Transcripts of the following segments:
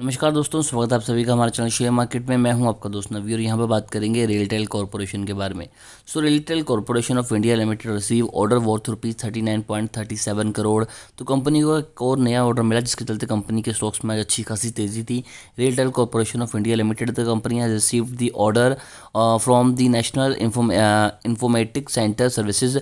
नमस्कार दोस्तों स्वागत है आप सभी का हमारे चैनल शेयर मार्केट में मैं हूं आपका दोस्त नवी और यहां पर बात करेंगे रेलटेल कॉरपोरेशन के बारे में so RailTel corporation of India limited receive order worth rupees thirty nine point thirty seven crore तो कंपनी को एक और नया ऑर्डर मिला जिसके चलते कंपनी के स्टॉक्स में अच्छी खासी तेज़ी थी RailTel corporation of India limited the company has receive the order from the national informatic centre services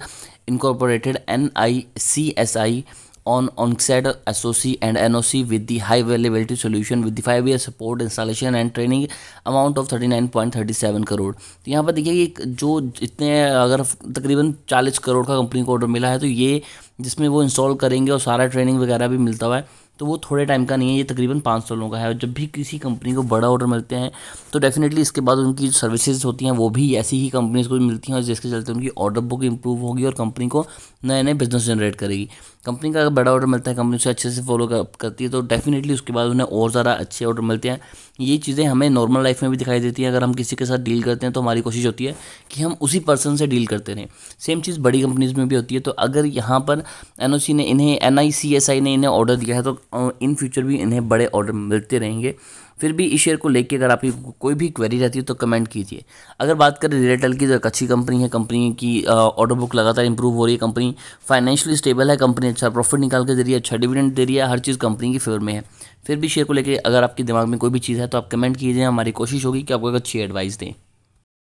incorporated N I C S I on on-site SOC and NOC with the high availability solution with the five year support installation and training amount of thirty nine point thirty seven crore तो यहाँ पर देखिए कि जो इतने अगर तकरीबन चालीस करोड़ का कंपनी को ऑर्डर मिला है तो ये जिसमें वो इंस्टॉल करेंगे और सारा ट्रेनिंग वगैरह भी मिलता हुआ है तो वो थोड़े टाइम का नहीं है ये तकरीबन पाँच सौ लोगों का है और जब भी किसी कंपनी को बड़ा ऑर्डर मिलते हैं तो डेफिनेटली इसके बाद उनकी सर्विसेज होती हैं वो भी ऐसी ही कंपनीज को भी मिलती हैं और जिसके चलते उनकी ऑर्डर बुक इंप्रूव होगी और कंपनी को नए नए बिजनेस जनरेट करेगी कंपनी का अगर बड़ा ऑर्डर मिलता है कंपनी उसे अच्छे से फॉलो करती है तो डेफिनेटली उसके बाद उन्हें और ज़्यादा अच्छे ऑर्डर मिलते हैं ये चीज़ें हमें नॉर्मल लाइफ में भी दिखाई देती हैं अगर हम किसी के साथ डील करते हैं तो हमारी कोशिश होती है कि हम उसी पर्सन से डील करते रहें सेम चीज़ बड़ी कंपनीज में भी होती है तो अगर यहाँ पर एन ने इन्हें एन ने इन्हें ऑर्डर दिया है तो और इन फ्यूचर भी इन्हें बड़े ऑर्डर मिलते रहेंगे फिर भी इस शेयर को लेकर अगर आपकी कोई भी क्वेरी रहती है तो कमेंट कीजिए अगर बात करें रिलेटल की तो एक अच्छी कंपनी है कंपनी की ऑर्डर बुक लगातार इंप्रूव हो रही है कंपनी फाइनेंशियली स्टेबल है कंपनी अच्छा प्रॉफिट निकाल के दे रही है अच्छा डिविडेंड दे रही है हर चीज़ कंपनी की फेवर में है फिर भी शेयर को लेकर अगर आपके दिमाग में कोई भी चीज़ है तो आप कमेंट कीजिए हमारी कोशिश होगी कि आपको एक अच्छी एडवाइस दें